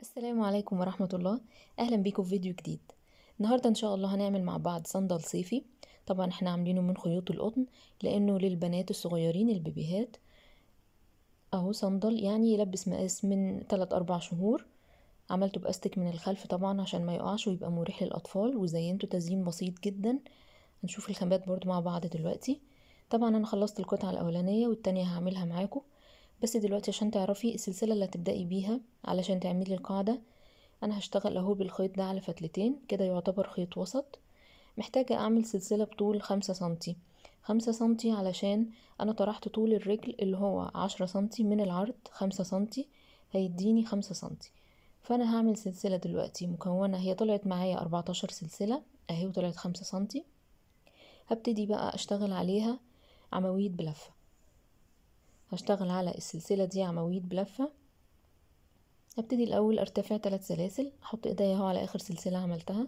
السلام عليكم ورحمة الله أهلا بيكم في فيديو جديد النهاردة إن شاء الله هنعمل مع بعض صندل صيفي طبعا احنا عاملينه من خيوط القطن لأنه للبنات الصغيرين البيبيهات أهو صندل يعني يلبس مقاس من 3-4 شهور عملته بأستك من الخلف طبعا عشان ما يقعش ويبقى مريح للأطفال وزينته تزيين بسيط جدا هنشوف الخامات برضو مع بعض دلوقتي طبعا أنا خلصت القطعة الأولانية والتانية هعملها معاكم بس دلوقتي عشان تعرفي السلسلة اللي هتبدأي بيها علشان تعملي القاعدة انا هشتغل اهو بالخيط ده على فتلتين كده يعتبر خيط وسط محتاجة اعمل سلسلة بطول خمسة سنتي خمسة سنتي علشان انا طرحت طول الرجل اللي هو عشرة سنتي من العرض خمسة سنتي هيديني خمسة سنتي فانا هعمل سلسلة دلوقتي مكونة هي طلعت معايا اربعتاشر سلسلة اهي وطلعت خمسة سنتي هبتدي بقى اشتغل عليها عواميد بلفة هشتغل على السلسلة دي عواميد بلفة هبتدي الأول ارتفاع ثلاث سلاسل احط ايديا اهو على آخر سلسلة عملتها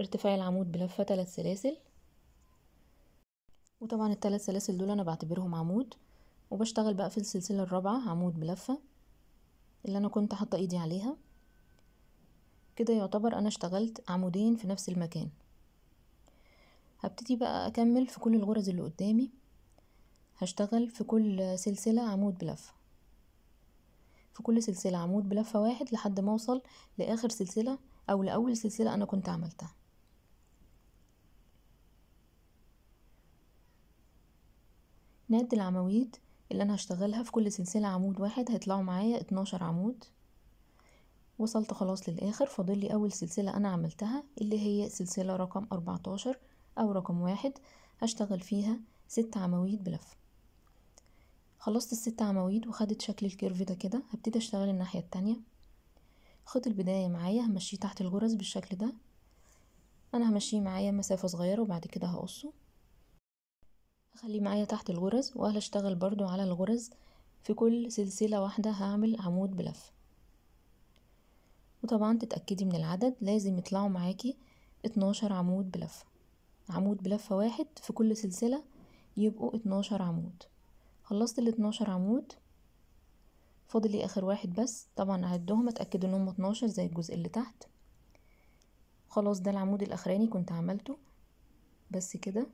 ارتفاع العمود بلفة ثلاث سلاسل وطبعا الثلاث سلاسل دول أنا بعتبرهم عمود وبشتغل بقى في السلسلة الرابعة عمود بلفة اللي أنا كنت حاطة ايدي عليها كده يعتبر أنا اشتغلت عمودين في نفس المكان هبتدي بقى أكمل في كل الغرز اللي قدامي هشتغل في كل سلسلة عمود بلفة في كل سلسلة عمود بلفة واحد لحد ما اوصل لاخر سلسلة او لاول سلسلة انا كنت عملتها نادي العواميد اللي انا هشتغلها في كل سلسلة عمود واحد هيطلعوا معايا اتناشر عمود وصلت خلاص للاخر فاضل لي اول سلسلة انا عملتها اللي هي سلسلة رقم اربعتاشر او رقم واحد هشتغل فيها ست عواميد بلفه خلصت الست عواميد وخدت شكل الكيرف ده كده هبتدي اشتغل الناحية التانية خط البداية معايا همشيه تحت الجرز بالشكل ده انا همشيه معايا مسافة صغيرة وبعد كده هقصه هخليه معايا تحت الغرز وهشتغل برضو على الغرز في كل سلسلة واحدة هعمل عمود بلف وطبعا تتأكدي من العدد لازم يطلعوا معاكي اتناشر عمود بلفة عمود بلفة واحد في كل سلسلة يبقوا اتناشر عمود خلصت ال 12 عمود فاضل لي اخر واحد بس طبعا اعدهم اتاكد ان هم اتناشر زي الجزء اللي تحت خلاص ده العمود الاخراني كنت عملته بس كده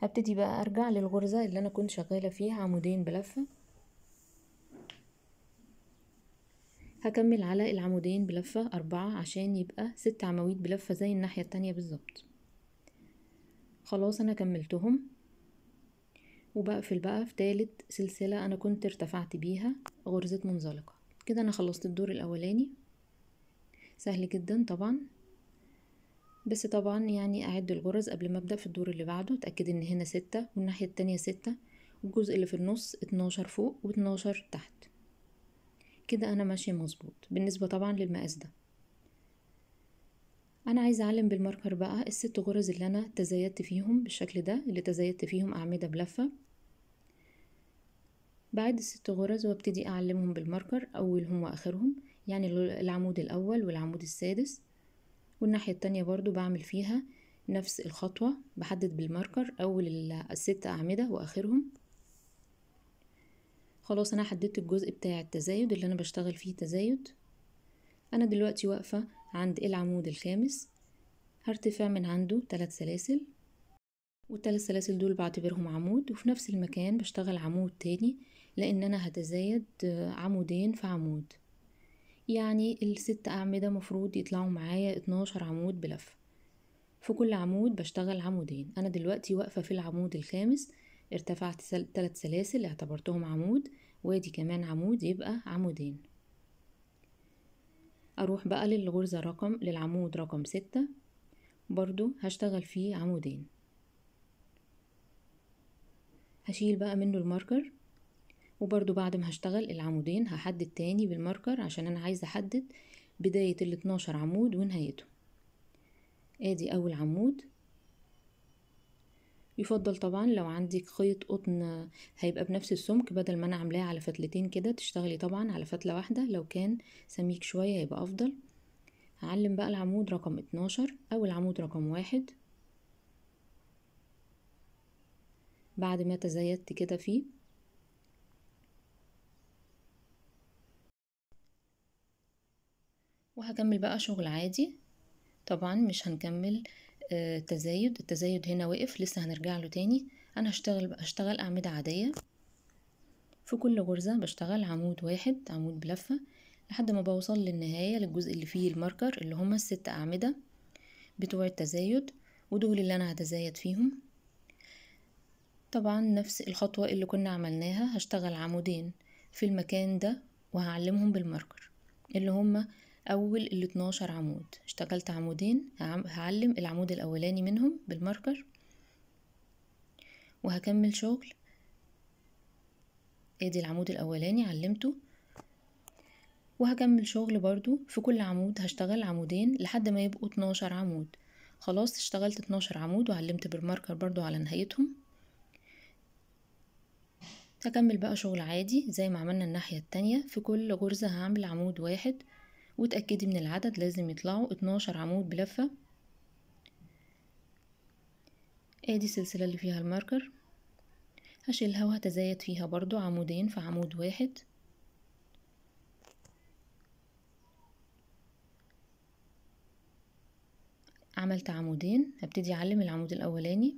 هبتدي بقى ارجع للغرزة اللي انا كنت شغالة فيها عمودين بلفة هكمل على العمودين بلفة أربعة عشان يبقى ست عواميد بلفة زي الناحية التانية بالظبط خلاص أنا كملتهم وبقفل بقى في تالت سلسلة أنا كنت ارتفعت بيها غرزة منزلقة كده أنا خلصت الدور الأولاني سهل جدا طبعا بس طبعا يعني أعد الغرز قبل ما أبدأ في الدور اللي بعده أتأكد إن هنا ستة والناحية التانية ستة والجزء اللي في النص اتناشر فوق واتناشر تحت كده أنا ماشية مظبوط بالنسبة طبعا للمقاس ده انا عايزه اعلم بالماركر بقى الست غرز اللي انا تزايدت فيهم بالشكل ده اللي تزايدت فيهم اعمده بلفه بعد الست غرز وابتدي أعلمهم بالماركر أولهم وآخرهم يعني العمود الأول والعمود السادس والناحية التانية برضو بعمل فيها نفس الخطوة بحدد بالماركر أول الست أعمدة وآخرهم خلاص أنا حددت الجزء بتاع التزايد اللي أنا بشتغل فيه تزايد أنا دلوقتي واقفة عند العمود الخامس هرتفع من عنده تلات سلاسل والتلات سلاسل دول بعتبرهم عمود وفي نفس المكان بشتغل عمود تاني لان انا هتزايد عمودين في عمود يعني الست اعمدة مفروض يطلعوا معايا اتناشر عمود بلفة في كل عمود بشتغل عمودين انا دلوقتي واقفة في العمود الخامس ارتفعت تلات سلاسل اعتبرتهم عمود وادي كمان عمود يبقى عمودين اروح بقى للغرزة رقم للعمود رقم ستة برضو هشتغل فيه عمودين هشيل بقى منه الماركر وبرده بعد ما هشتغل العمودين هحدد تاني بالماركر عشان انا عايزه احدد بدايه الاتناشر عمود ونهايته ادي اول عمود يفضل طبعا لو عندك خيط قطن هيبقى بنفس السمك بدل ما انا عاملاه على فتلتين كده تشتغلي طبعا على فتله واحده لو كان سميك شويه هيبقى افضل هعلم بقى العمود رقم اتناشر اول عمود رقم واحد بعد ما تزيدت كده فيه وهكمل بقى شغل عادي طبعا مش هنكمل آه، تزايد التزايد هنا وقف لسه هنرجع له تاني انا هشتغل اشتغل اعمدة عادية في كل غرزة بشتغل عمود واحد عمود بلفة لحد ما بوصل للنهاية للجزء اللي فيه الماركر اللي هما الست اعمدة بتوع التزايد ودول اللي انا هتزايد فيهم طبعا نفس الخطوة اللي كنا عملناها هشتغل عمودين في المكان ده وهعلمهم بالماركر اللي هما أول ال 12 عمود اشتغلت عمودين هعلم العمود الأولاني منهم بالماركر وهكمل شغل ادي العمود الأولاني علمته وهكمل شغل برضو في كل عمود هشتغل عمودين لحد ما يبقوا 12 عمود خلاص اشتغلت 12 عمود وعلمت بالماركر برضو على نهايتهم هكمل بقى شغل عادي زي ما عملنا الناحية التانية في كل غرزة هعمل عمود واحد وتأكدي من العدد لازم يطلعوا 12 عمود بلفة ادي السلسلة اللي فيها الماركر هشيلها وهتزايد فيها برضو عمودين في عمود واحد عملت عمودين هبتدي اعلم العمود الاولاني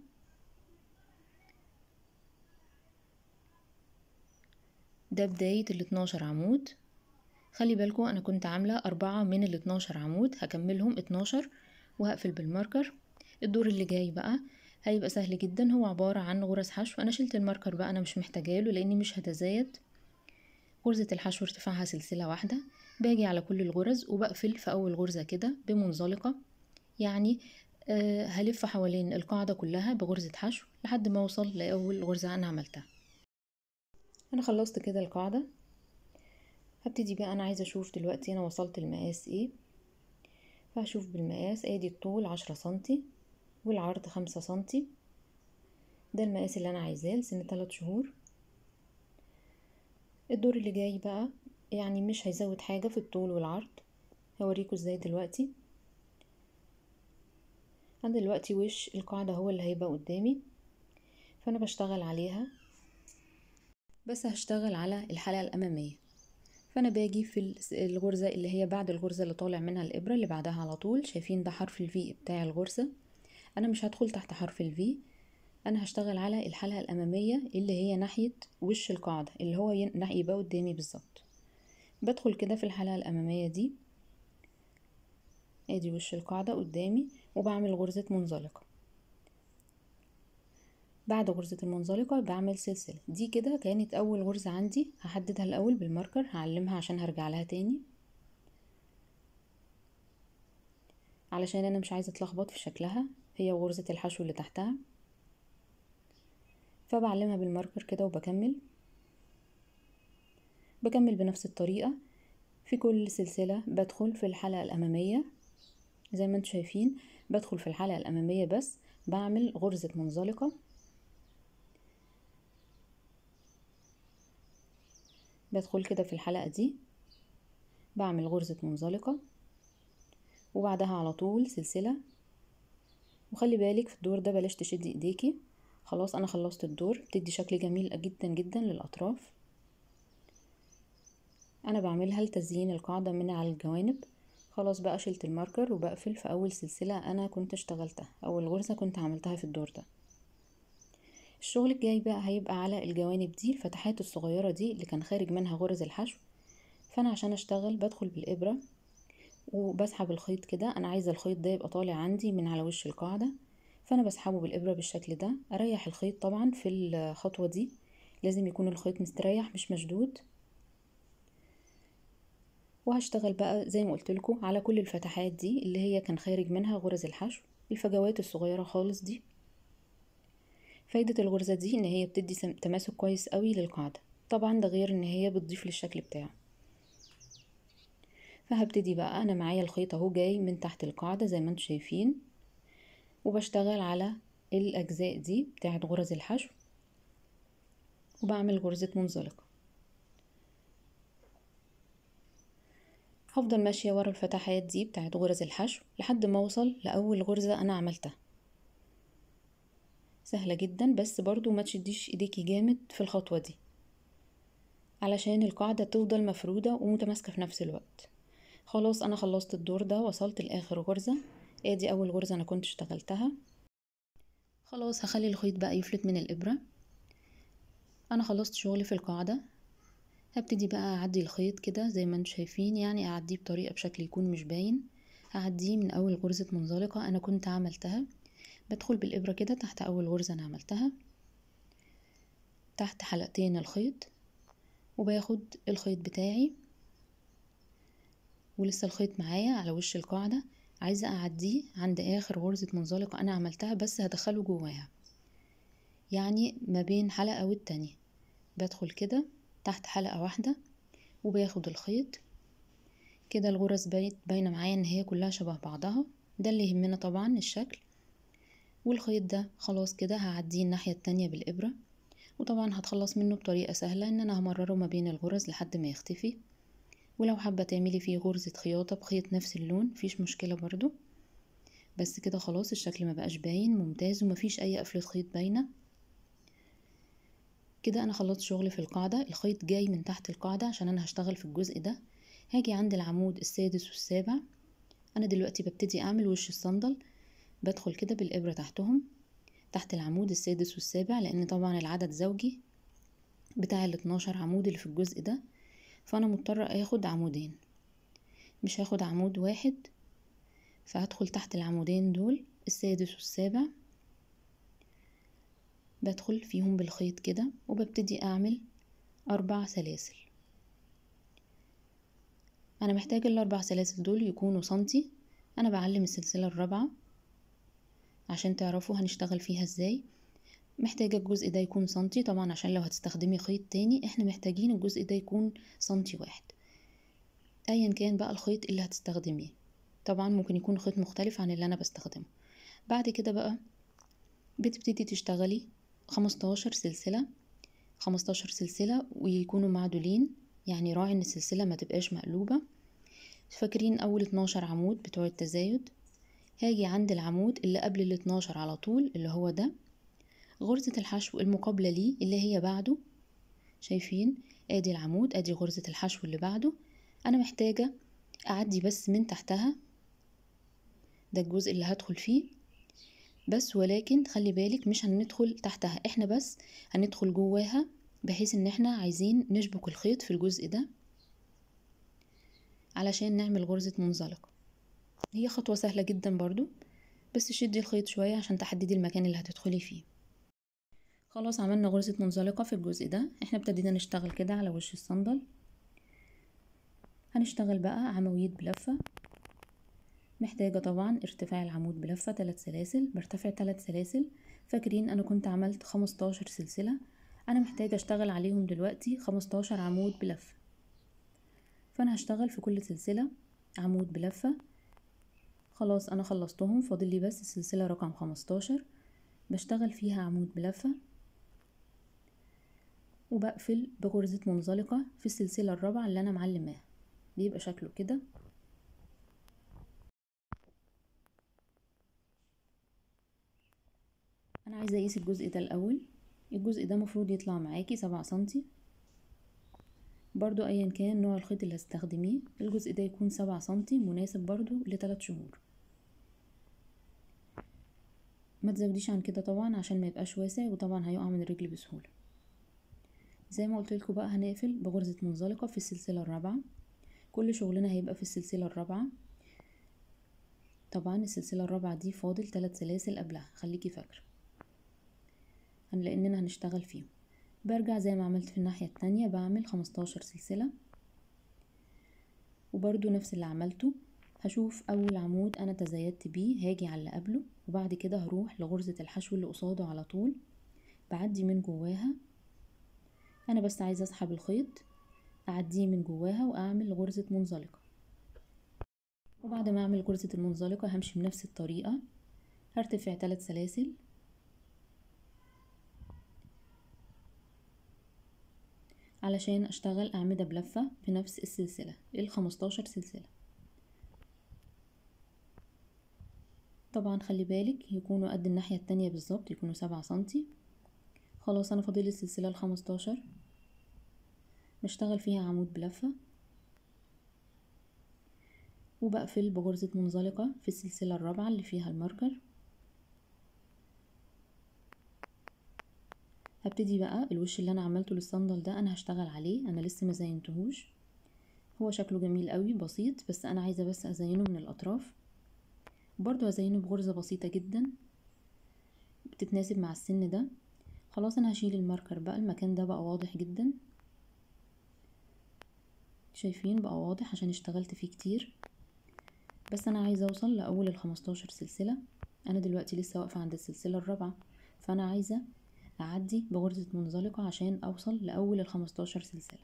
ده بداية الاتناشر عمود خلي بالكم انا كنت عاملة اربعة من الاتناشر عمود هكملهم اتناشر وهقفل بالماركر الدور اللي جاي بقى هيبقى سهل جدا هو عبارة عن غرز حشو انا شلت الماركر بقى انا مش محتاجاله لاني مش هتزايد غرزة الحشو ارتفاعها سلسلة واحدة باجي على كل الغرز وبقفل في اول غرزة كده بمنزلقة يعني آه، هلف حوالين القاعدة كلها بغرزة حشو لحد ما اوصل لاول غرزة انا عملتها انا خلصت كده القاعدة هبتدي بقى انا عايزة اشوف دلوقتي انا وصلت المقاس ايه فهشوف بالمقاس ادي الطول عشرة سنتي والعرض خمسة سنتي ده المقاس اللي انا عايزاه لسن تلات شهور الدور اللي جاي بقى يعني مش هيزود حاجة في الطول والعرض هوريكوا ازاي دلوقتي انا دلوقتي وش القاعدة هو اللي هيبقى قدامي فانا بشتغل عليها بس هشتغل على الحلقة الأمامية فأنا باجي في الغرزة اللي هي بعد الغرزة اللي طالع منها الإبرة اللي بعدها على طول شايفين ده حرف الفي بتاع الغرزة أنا مش هدخل تحت حرف الفي أنا هشتغل على الحلقة الأمامية اللي هي ناحية وش القاعدة اللي هو يبقى قدامي بالظبط بدخل كده في الحلقة الأمامية دي ادي وش القاعدة قدامي وبعمل غرزة منزلقة بعد غرزة المنزلقة بعمل سلسلة دي كده كانت أول غرزة عندي هحددها الأول بالماركر هعلمها عشان هرجع لها تاني علشان أنا مش عايزة اتلخبط في شكلها هي وغرزة الحشو اللي تحتها فبعلمها بالماركر كده وبكمل بكمل بنفس الطريقة في كل سلسلة بدخل في الحلقة الأمامية زي ما انتوا شايفين بدخل في الحلقة الأمامية بس بعمل غرزة منزلقة بدخل كده في الحلقة دي بعمل غرزة منزلقة وبعدها على طول سلسلة وخلي بالك في الدور ده بلاش تشدي ايديكي خلاص انا خلصت الدور بتدي شكل جميل جدا جدا للاطراف انا بعملها لتزيين القاعدة من على الجوانب خلاص بقى شلت الماركر وبقفل في اول سلسلة انا كنت اشتغلتها اول غرزة كنت عملتها في الدور ده الشغل الجاي بقى هيبقى على الجوانب دي الفتحات الصغيرة دي اللي كان خارج منها غرز الحشو فأنا عشان أشتغل بدخل بالإبرة وبسحب الخيط كده أنا عايزة الخيط ده يبقى طالع عندي من على وش القاعدة فأنا بسحبه بالإبرة بالشكل ده أريح الخيط طبعا في الخطوة دي لازم يكون الخيط مستريح مش مشدود وهشتغل بقى زي ما قلت لكم على كل الفتحات دي اللي هي كان خارج منها غرز الحشو الفجوات الصغيره خالص دي فايدة الغرزة دي ان هي بتدي تماسك كويس قوي للقاعدة طبعا ده غير ان هي بتضيف للشكل بتاعه فهبتدي بقى انا معايا الخيط اهو جاي من تحت القاعدة زي ما انتم شايفين وبشتغل على الاجزاء دي بتاعت غرز الحشو وبعمل غرزة منزلقة هفضل ماشية ورا الفتحات دي بتاعت غرز الحشو لحد ما اوصل لأول غرزة انا عملتها سهلة جدا بس برضو ما تشديش ايديكي جامد في الخطوة دي علشان القاعدة تفضل مفرودة ومتماسكة في نفس الوقت خلاص انا خلصت الدور ده وصلت لاخر غرزة ادي اول غرزة انا كنت اشتغلتها خلاص هخلي الخيط بقى يفلت من الابرة انا خلصت شغلي في القاعدة هبتدي بقى اعدي الخيط كده زي ما انتم شايفين يعني اعديه بطريقة بشكل يكون مش باين هعديه من اول غرزة منزلقة انا كنت عملتها بدخل بالإبرة كده تحت أول غرزة أنا عملتها تحت حلقتين الخيط وباخد الخيط بتاعي ولسه الخيط معايا على وش القاعدة عايزة أعديه عند آخر غرزة منزلقة أنا عملتها بس هدخله جواها يعني ما بين حلقة والتانية بدخل كده تحت حلقة واحدة وباخد الخيط كده الغرز بقت باينة معايا ان هي كلها شبه بعضها ده اللي يهمنا طبعا الشكل والخيط ده خلاص كده هعديه الناحية التانية بالإبرة وطبعا هتخلص منه بطريقة سهلة ان انا همرره ما بين الغرز لحد ما يختفي ولو حابة تعملي فيه غرزة خياطة بخيط نفس اللون مفيش مشكلة برضو بس كده خلاص الشكل ما بقاش باين ممتاز ومفيش اي قفلة خيط باينة كده انا خلصت شغل في القاعدة الخيط جاي من تحت القاعدة عشان انا هشتغل في الجزء ده هاجي عند العمود السادس والسابع انا دلوقتي ببتدي اعمل وش الصندل بدخل كده بالإبرة تحتهم تحت العمود السادس والسابع لأن طبعا العدد زوجي بتاع الاتناشر عمود اللي في الجزء ده فأنا مضطرة أخد عمودين مش هاخد عمود واحد فهدخل تحت العمودين دول السادس والسابع بدخل فيهم بالخيط كده وببتدي أعمل أربع سلاسل أنا محتاج الأربع سلاسل دول يكونوا سنتي أنا بعلم السلسلة الرابعة عشان تعرفوا هنشتغل فيها ازاي محتاجة الجزء ده يكون سنتي طبعا عشان لو هتستخدمي خيط تاني احنا محتاجين الجزء ده يكون سنتي واحد ايا كان بقى الخيط اللي هتستخدميه طبعا ممكن يكون خيط مختلف عن اللي انا بستخدمه بعد كده بقى بتبتدي تشتغلي خمستاشر سلسلة خمستاشر سلسلة ويكونوا معدولين يعني راعي ان السلسلة ما تبقاش مقلوبة فاكرين اول اتناشر عمود بتوع التزايد هاجي عند العمود اللي قبل ال 12 على طول اللي هو ده غرزة الحشو المقابلة لي اللي هي بعده شايفين ادي العمود ادي غرزة الحشو اللي بعده انا محتاجة اعدي بس من تحتها ده الجزء اللي هدخل فيه بس ولكن خلي بالك مش هندخل تحتها احنا بس هندخل جواها بحيث ان احنا عايزين نشبك الخيط في الجزء ده علشان نعمل غرزة منزلقة هي خطوة سهلة جدا برضو بس شدي الخيط شوية عشان تحددي المكان اللي هتدخلي فيه خلاص عملنا غرزة منزلقة في الجزء ده احنا ابتدينا نشتغل كده على وش الصندل هنشتغل بقى عمودية بلفة محتاجة طبعا ارتفاع العمود بلفة تلات سلاسل برتفع تلات سلاسل فاكرين انا كنت عملت خمستاشر سلسلة انا محتاجة اشتغل عليهم دلوقتي خمستاشر عمود بلفة فانا هشتغل في كل سلسلة عمود بلفة خلاص انا خلصتهم فاضل لي بس السلسله رقم 15 بشتغل فيها عمود بلفه وبقفل بغرزه منزلقه في السلسله الرابعه اللي انا معلماها بيبقى شكله كده انا عايزه اقيس الجزء ده الاول الجزء ده مفروض يطلع معاكي سبعة سنتي برضو ايا كان نوع الخيط اللي هستخدميه الجزء ده يكون سبعة سنتي مناسب برضو لتلات شهور ما تزوديش عن كده طبعا عشان ما يبقاش واسع وطبعا هيقع من الرجل بسهوله زي ما قلت لكم بقى هنقفل بغرزه منزلقه في السلسله الرابعه كل شغلنا هيبقى في السلسله الرابعه طبعا السلسله الرابعه دي فاضل ثلاث سلاسل قبلها خليكي فاكره لاننا هنشتغل فيهم برجع زي ما عملت في الناحيه التانية بعمل خمستاشر سلسله وبرده نفس اللي عملته هشوف اول عمود انا تزايدت بيه هاجي على اللي قبله وبعد كده هروح لغرزة الحشو اللي قصاده على طول بعدي من جواها انا بس عايزه اسحب الخيط اعديه من جواها واعمل غرزة منزلقة وبعد ما اعمل غرزة المنزلقة همشي بنفس الطريقة هرتفع ثلاث سلاسل علشان اشتغل اعمدة بلفة بنفس السلسلة الخمستاشر سلسلة طبعا خلي بالك يكونوا قد الناحية التانية بالظبط يكونوا سبعة سنتي خلاص انا فاضل السلسلة الخمستاشر بشتغل فيها عمود بلفة وبقفل بغرزة منزلقة في السلسلة الرابعة اللي فيها الماركر هبتدي بقى الوش اللي انا عملته للصندل ده انا هشتغل عليه انا لسه ما زينتهوش هو شكله جميل قوي بسيط بس انا عايزه بس ازينه من الاطراف برضو هزينه بغرزة بسيطة جدا بتتناسب مع السن ده خلاص انا هشيل الماركر بقى المكان ده بقى واضح جدا شايفين بقى واضح عشان اشتغلت فيه كتير بس انا عايزة اوصل لاول الخمستاشر سلسلة انا دلوقتي لسه واقفة عند السلسلة الرابعة فانا عايزة اعدي بغرزة منزلقة عشان اوصل لاول الخمستاشر سلسلة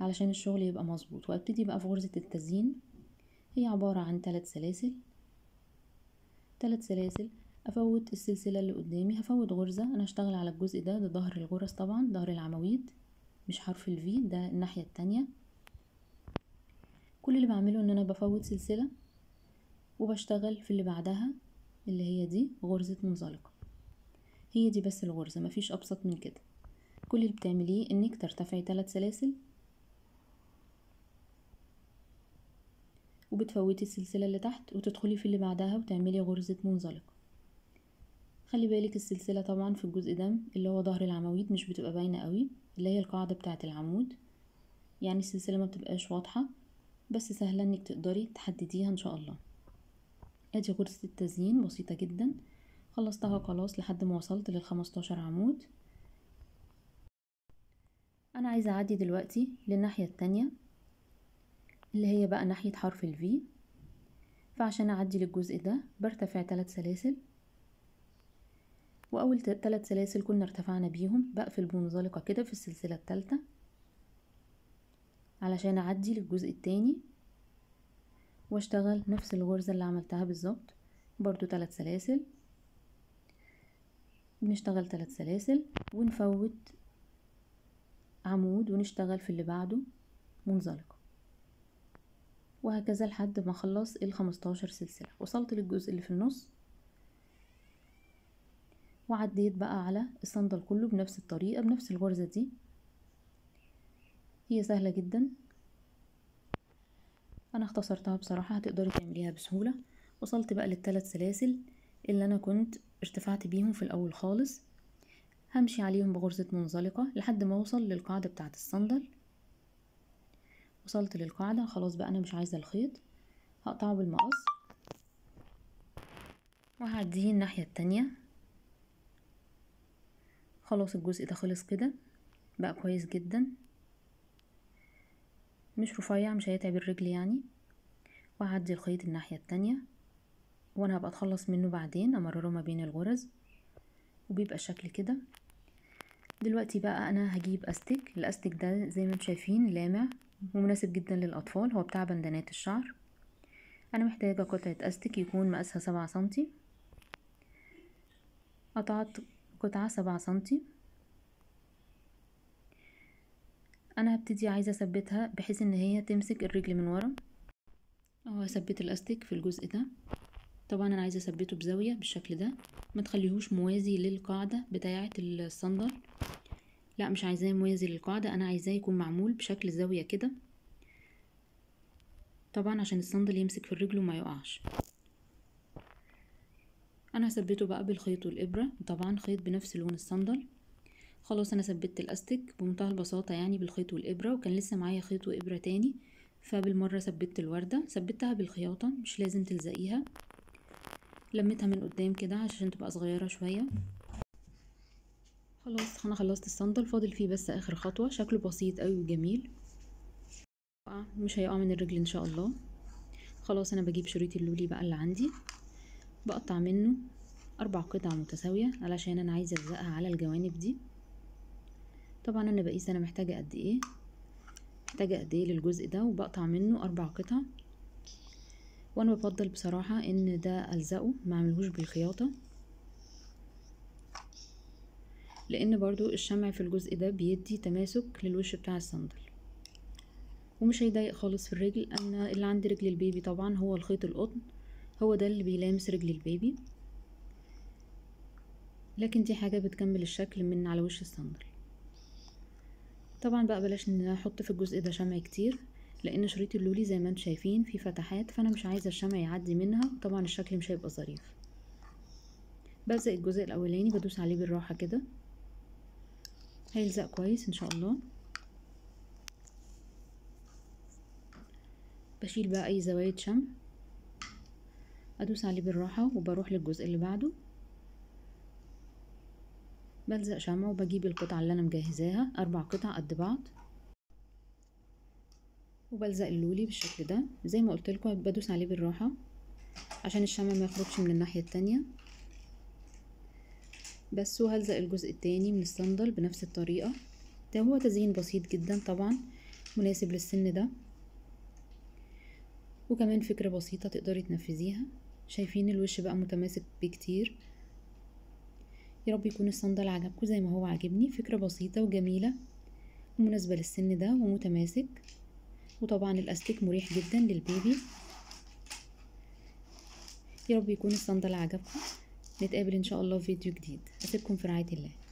علشان الشغل يبقى مظبوط وابتدي بقى في غرزة التزيين هي عبارة عن ثلاث سلاسل ثلاث سلاسل افوت السلسلة اللي قدامي هفوت غرزة انا هشتغل على الجزء ده ده ظهر الغرز طبعا ظهر العواميد مش حرف الفي ده الناحية التانية كل اللي بعمله ان انا بفوت سلسلة وبشتغل في اللي بعدها اللي هي دي غرزة منزلقة هي دي بس الغرزة مفيش ابسط من كده كل اللي بتعمليه انك ترتفعي ثلاث سلاسل وبتفوتي السلسلة اللي تحت وتدخلي في اللي بعدها وتعملي غرزة منزلق خلي بالك السلسلة طبعا في الجزء ده اللي هو ظهر العواميد مش بتبقى باينة قوي اللي هي القاعدة بتاعة العمود يعني السلسلة ما بتبقاش واضحة بس سهلة انك تقدري تحدديها ان شاء الله ادي غرزة التزيين بسيطة جدا خلصتها خلاص لحد ما وصلت للخمستاشر عمود انا عايزة اعدي دلوقتي للناحية التانية اللي هي بقى ناحية حرف V فعشان أعدي للجزء ده برتفع تلات سلاسل وأول تلات سلاسل كنا ارتفعنا بيهم بقفل بمنزلقة كده في السلسلة التالتة علشان أعدي للجزء التاني واشتغل نفس الغرزة اللي عملتها بالظبط برضو تلات سلاسل بنشتغل تلات سلاسل ونفوت عمود ونشتغل في اللي بعده منزلقة وهكذا لحد ما ال الخمستاشر سلسلة وصلت للجزء اللي في النص وعديت بقى على الصندل كله بنفس الطريقة بنفس الغرزة دي هي سهلة جدا انا اختصرتها بصراحة هتقدري تعمليها بسهولة وصلت بقى للثلاث سلاسل اللي انا كنت ارتفعت بيهم في الاول خالص همشي عليهم بغرزة منزلقة لحد ما اوصل للقاعدة بتاعة الصندل وصلت للقاعدة خلاص بقى أنا مش عايزة الخيط هقطعه بالمقص وهعديه الناحية التانية خلاص الجزء ده خلص كده بقى كويس جدا مش رفيع مش هيتعب الرجل يعني وهعدي الخيط الناحية التانية وانا هبقى اتخلص منه بعدين امرره ما بين الغرز وبيبقى الشكل كده دلوقتي بقى انا هجيب استك الاستك ده زي ما انتم شايفين لامع ومناسب جدا للأطفال هو بتاع بندانات الشعر أنا محتاجة قطعة أستك يكون مقاسها سبعة سنتي قطعت قطعة سبعة سنتي أنا هبتدي عايزة أثبتها بحيث إن هي تمسك الرجل من ورا أهو هثبت الأستك في الجزء ده طبعا أنا عايزة أثبته بزاوية بالشكل ده ما تخليهوش موازي للقاعدة بتاعة الصندل لا مش عايزاه موازي للقاعدة انا عايزاه يكون معمول بشكل زاوية كده طبعا عشان الصندل يمسك في الرجل وما يقعش انا هثبته بقى بالخيط والابرة طبعا خيط بنفس لون الصندل خلاص انا ثبتت الاستك بمنتهى البساطة يعني بالخيط والابرة وكان لسه معايا خيط وابرة تاني فبالمرة ثبتت الوردة ثبتها بالخياطة مش لازم تلزقيها لميتها من قدام كده عشان تبقى صغيرة شوية خلاص انا خلصت الصندل فاضل فيه بس اخر خطوة شكله بسيط قوي وجميل مش هيقع من الرجل ان شاء الله خلاص انا بجيب شريط اللولي بقى اللي عندي بقطع منه اربع قطع متساوية علشان انا عايزة الزقها على الجوانب دي طبعا انا بقيس انا محتاجة قد ايه محتاجة قد ايه للجزء ده وبقطع منه اربع قطع وانا بفضل بصراحة ان ده الزقه معملهوش بالخياطة لان برضو الشمع في الجزء ده بيدي تماسك للوش بتاع الصندل ومش هيضايق خالص في الرجل انا اللي عند رجل البيبي طبعا هو الخيط القطن هو ده اللي بيلامس رجل البيبي لكن دي حاجة بتكمل الشكل من على وش الصندل طبعا بقى بلاش نحط في الجزء ده شمع كتير لان شريط اللولي زي ما انتم شايفين فيه فتحات فانا مش عايزه الشمع يعدي منها طبعا الشكل مش هيبقى ظريف بزق الجزء الاولاني بدوس عليه بالراحه كده هيلزق كويس ان شاء الله بشيل بقى اي زوايد شمع ادوس عليه بالراحه وبروح للجزء اللي بعده بلزق شمع وبجيب القطع اللي انا مجهزاها اربع قطع قد بعض وبلزق اللولي بالشكل ده زي ما قلت لكم بدوس عليه بالراحه عشان الشمع ما يخرجش من الناحيه التانية بس وهلزق الجزء التاني من الصندل بنفس الطريقة ده هو تزيين بسيط جدا طبعا مناسب للسن ده وكمان فكرة بسيطة تقدري تنفذيها شايفين الوش بقى متماسك بكتير يا رب يكون الصندل عجبكم زي ما هو عاجبني فكرة بسيطة وجميلة ومناسبة للسن ده ومتماسك وطبعا الاستيك مريح جدا للبيبي يا رب يكون الصندل عجبكم نتقابل ان شاء الله في فيديو جديد اسيبكم في رعايه الله